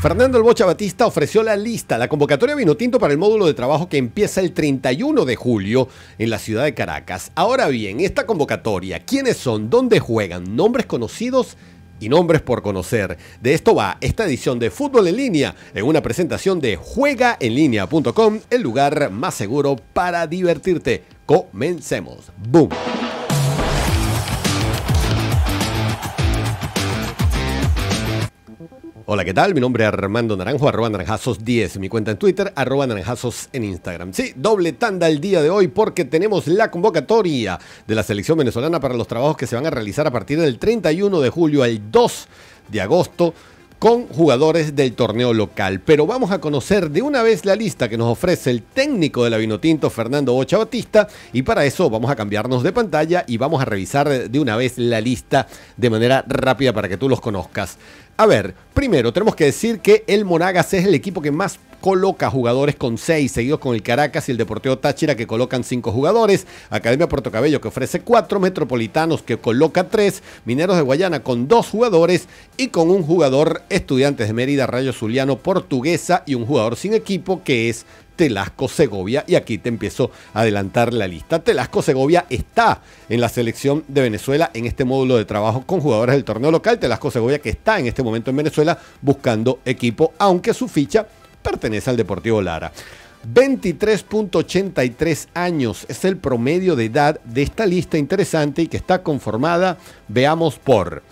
Fernando El Bocha Batista ofreció la lista, la convocatoria vino tinto para el módulo de trabajo que empieza el 31 de julio en la ciudad de Caracas. Ahora bien, esta convocatoria, ¿quiénes son? ¿Dónde juegan? ¿Nombres conocidos? Y nombres por conocer. De esto va esta edición de Fútbol en línea, en una presentación de JuegaEnLínea.com, el lugar más seguro para divertirte. Comencemos. ¡Boom! Hola, ¿qué tal? Mi nombre es Armando Naranjo, arroba naranjazos10, mi cuenta en Twitter, arroba naranjasos en Instagram. Sí, doble tanda el día de hoy porque tenemos la convocatoria de la selección venezolana para los trabajos que se van a realizar a partir del 31 de julio al 2 de agosto con jugadores del torneo local. Pero vamos a conocer de una vez la lista que nos ofrece el técnico de la Vinotinto, Fernando Bocha Batista, y para eso vamos a cambiarnos de pantalla y vamos a revisar de una vez la lista de manera rápida para que tú los conozcas. A ver, primero tenemos que decir que el Monagas es el equipo que más coloca jugadores con 6, seguidos con el Caracas y el Deportivo Táchira que colocan 5 jugadores, Academia Puerto Cabello que ofrece 4, Metropolitanos que coloca 3, Mineros de Guayana con 2 jugadores y con un jugador Estudiantes de Mérida, Rayo Zuliano, Portuguesa y un jugador sin equipo que es Telasco Segovia. Y aquí te empiezo a adelantar la lista. Telasco Segovia está en la selección de Venezuela en este módulo de trabajo con jugadores del torneo local. Telasco Segovia que está en este momento en Venezuela buscando equipo, aunque su ficha pertenece al Deportivo Lara. 23.83 años es el promedio de edad de esta lista interesante y que está conformada, veamos, por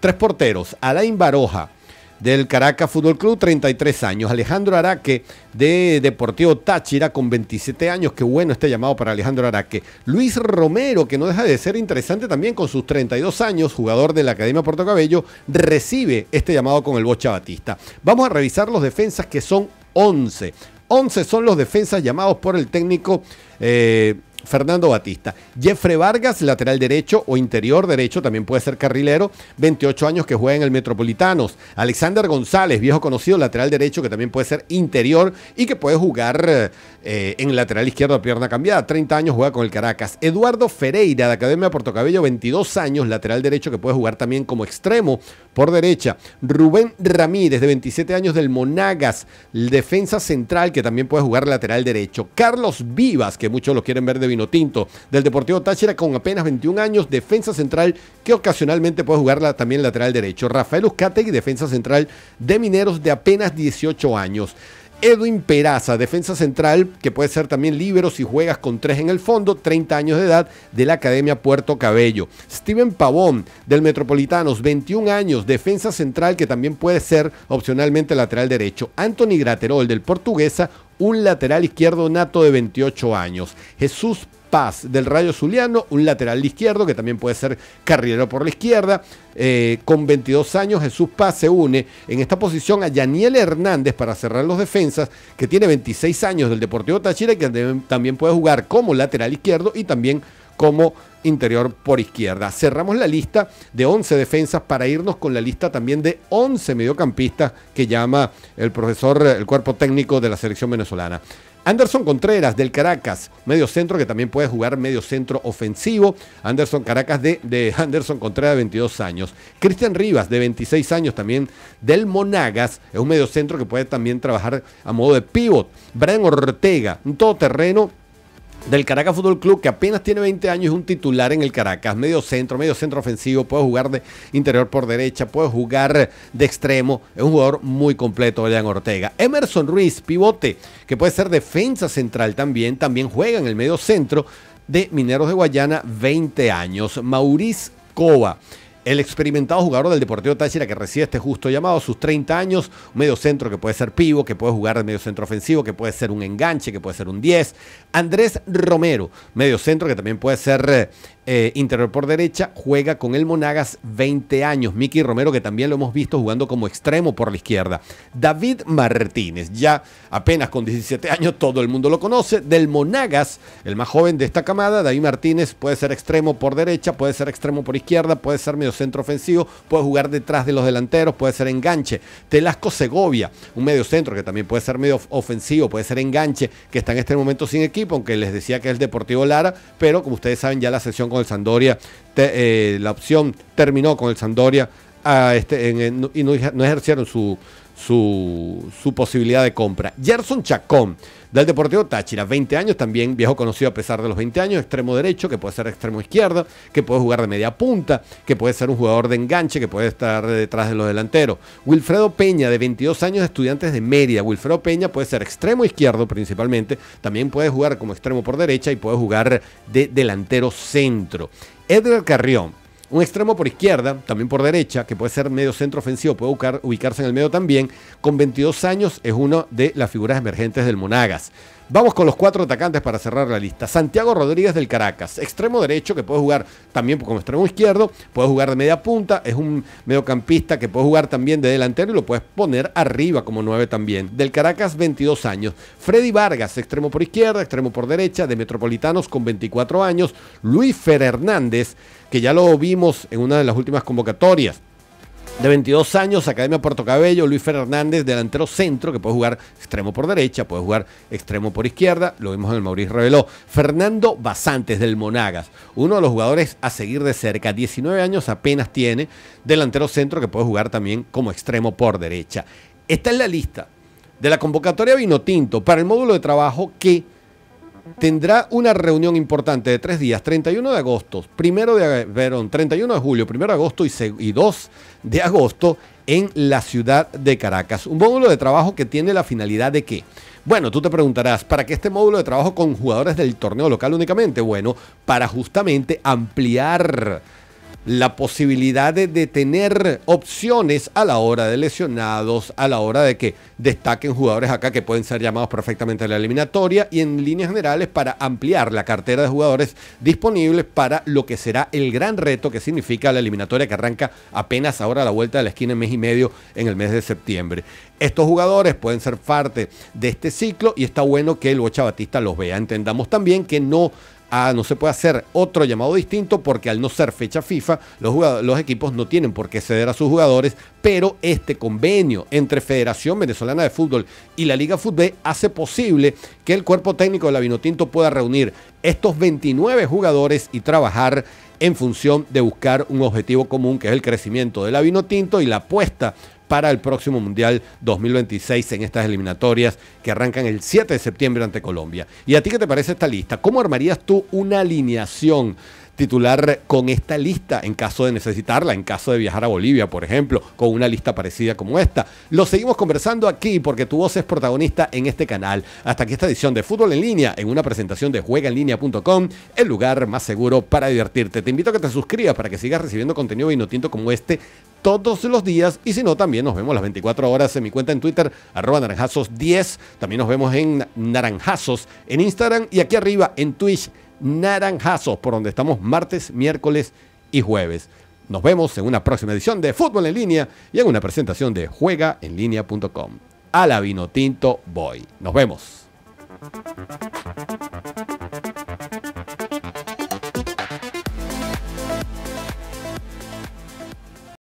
tres porteros, Alain Baroja, del Caracas Fútbol Club, 33 años. Alejandro Araque de Deportivo Táchira con 27 años. Qué bueno este llamado para Alejandro Araque. Luis Romero, que no deja de ser interesante también con sus 32 años, jugador de la Academia Puerto Cabello, recibe este llamado con el Bocha Batista. Vamos a revisar los defensas que son 11. 11 son los defensas llamados por el técnico eh, Fernando Batista. Jeffrey Vargas, lateral derecho o interior derecho, también puede ser carrilero, 28 años que juega en el Metropolitanos. Alexander González, viejo conocido, lateral derecho que también puede ser interior y que puede jugar eh, en lateral izquierdo pierna cambiada, 30 años juega con el Caracas. Eduardo Ferreira, de Academia Cabello, 22 años, lateral derecho que puede jugar también como extremo por derecha. Rubén Ramírez, de 27 años del Monagas, defensa central que también puede jugar lateral derecho. Carlos Vivas, que muchos lo quieren ver de Tinto Del Deportivo Táchira, con apenas 21 años, defensa central que ocasionalmente puede jugar también lateral derecho. Rafael Uzcategui, defensa central de Mineros de apenas 18 años. Edwin Peraza, defensa central, que puede ser también libero si juegas con tres en el fondo, 30 años de edad, de la Academia Puerto Cabello. Steven Pavón, del Metropolitanos, 21 años, defensa central, que también puede ser opcionalmente lateral derecho. Anthony Graterol, del Portuguesa, un lateral izquierdo nato de 28 años. Jesús Paz del Rayo Zuliano, un lateral izquierdo que también puede ser carrilero por la izquierda. Eh, con 22 años, Jesús Paz se une en esta posición a Yaniel Hernández para cerrar los defensas, que tiene 26 años del Deportivo Tachira y que también puede jugar como lateral izquierdo y también como interior por izquierda. Cerramos la lista de 11 defensas para irnos con la lista también de 11 mediocampistas que llama el profesor, el cuerpo técnico de la selección venezolana. Anderson Contreras del Caracas, medio centro que también puede jugar medio centro ofensivo. Anderson Caracas de, Anderson Contreras de 22 años. Cristian Rivas de 26 años también del Monagas, es un medio centro que puede también trabajar a modo de pivot. Brian Ortega, un todoterreno del Caracas Fútbol Club, que apenas tiene 20 años, es un titular en el Caracas, medio centro, medio centro ofensivo, puede jugar de interior por derecha, puede jugar de extremo, es un jugador muy completo, Elian Ortega. Emerson Ruiz, pivote, que puede ser defensa central también, también juega en el medio centro de Mineros de Guayana, 20 años. Mauriz Cova el experimentado jugador del Deportivo Táchira que recibe este justo llamado, sus 30 años, medio centro que puede ser pivo, que puede jugar de medio centro ofensivo, que puede ser un enganche, que puede ser un 10. Andrés Romero, medio centro que también puede ser eh, eh, interior por derecha, juega con el Monagas 20 años. Miki Romero, que también lo hemos visto jugando como extremo por la izquierda. David Martínez, ya apenas con 17 años, todo el mundo lo conoce. Del Monagas, el más joven de esta camada, David Martínez puede ser extremo por derecha, puede ser extremo por izquierda, puede ser medio centro ofensivo, puede jugar detrás de los delanteros, puede ser enganche. Telasco Segovia, un medio centro que también puede ser medio ofensivo, puede ser enganche, que está en este momento sin equipo, aunque les decía que es el Deportivo Lara, pero como ustedes saben, ya la sesión con el Sandoria, eh, la opción terminó con el Sandoria este, y no, ejercieron su, posibilidad de compra. Gerson Chacón, del Deportivo Táchira, 20 años, también viejo conocido a pesar de los 20 años, extremo derecho, que puede ser extremo izquierdo, que puede jugar de media punta, que puede ser un jugador de enganche, que puede estar detrás de los delanteros. Wilfredo Peña, de 22 años, estudiantes de media. Wilfredo Peña puede ser extremo izquierdo principalmente, también puede jugar como extremo por derecha y puede jugar de delantero centro. Edgar Carrión, un extremo por izquierda, también por derecha, que puede ser medio centro ofensivo, puede ubicarse en el medio también. Con 22 años es una de las figuras emergentes del Monagas. Vamos con los cuatro atacantes para cerrar la lista. Santiago Rodríguez del Caracas, extremo derecho que puede jugar también como extremo izquierdo, puede jugar de media punta, es un mediocampista que puede jugar también de delantero y lo puedes poner arriba como nueve también. Del Caracas, 22 años. Freddy Vargas, extremo por izquierda, extremo por derecha, de Metropolitanos con 24 años. Luis Fernández, Hernández, que ya lo vimos en una de las últimas convocatorias de 22 años, Academia Puerto Cabello, Luis Fernández, delantero centro, que puede jugar extremo por derecha, puede jugar extremo por izquierda, lo vimos en el Mauricio Reveló. Fernando Basantes del Monagas, uno de los jugadores a seguir de cerca, 19 años apenas tiene, delantero centro que puede jugar también como extremo por derecha. Esta es la lista de la convocatoria Vinotinto para el módulo de trabajo que tendrá una reunión importante de tres días, 31 de agosto, primero de, verón, 31 de julio, 1 de agosto y, y 2 de agosto en la ciudad de Caracas. Un módulo de trabajo que tiene la finalidad de qué? Bueno, tú te preguntarás, ¿para qué este módulo de trabajo con jugadores del torneo local únicamente? Bueno, para justamente ampliar la posibilidad de, tener opciones a la hora de lesionados, a la hora de que destaquen jugadores acá que pueden ser llamados perfectamente a la eliminatoria y en líneas generales para ampliar la cartera de jugadores disponibles para lo que será el gran reto que significa la eliminatoria que arranca apenas ahora a la vuelta de la esquina en mes y medio en el mes de septiembre. Estos jugadores pueden ser parte de este ciclo y está bueno que el Bocha Batista los vea. Entendamos también que no Ah, no se puede hacer otro llamado distinto porque al no ser fecha FIFA, los, los equipos no tienen por qué ceder a sus jugadores, pero este convenio entre Federación Venezolana de Fútbol y la Liga Fútbol hace posible que el cuerpo técnico de la Vinotinto pueda reunir estos 29 jugadores y trabajar en función de buscar un objetivo común que es el crecimiento de la Vinotinto y la apuesta para el próximo Mundial 2026 en estas eliminatorias que arrancan el 7 de septiembre ante Colombia. ¿Y a ti qué te parece esta lista? ¿Cómo armarías tú una alineación? titular con esta lista en caso de necesitarla, en caso de viajar a Bolivia, por ejemplo, con una lista parecida como esta. Lo seguimos conversando aquí porque tu voz es protagonista en este canal. Hasta aquí esta edición de Fútbol en Línea en una presentación de juegaenlinea.com, el lugar más seguro para divertirte. Te invito a que te suscribas para que sigas recibiendo contenido vinotinto como este todos los días. Y si no, también nos vemos las 24 horas en mi cuenta en Twitter, arroba naranjazos10. También nos vemos en Naranjazos en Instagram y aquí arriba en Twitch, Naranjazos, por donde estamos martes, miércoles y jueves. Nos vemos en una próxima edición de Fútbol en Línea y en una presentación de juegaenlinea.com. A la tinto voy. Nos vemos.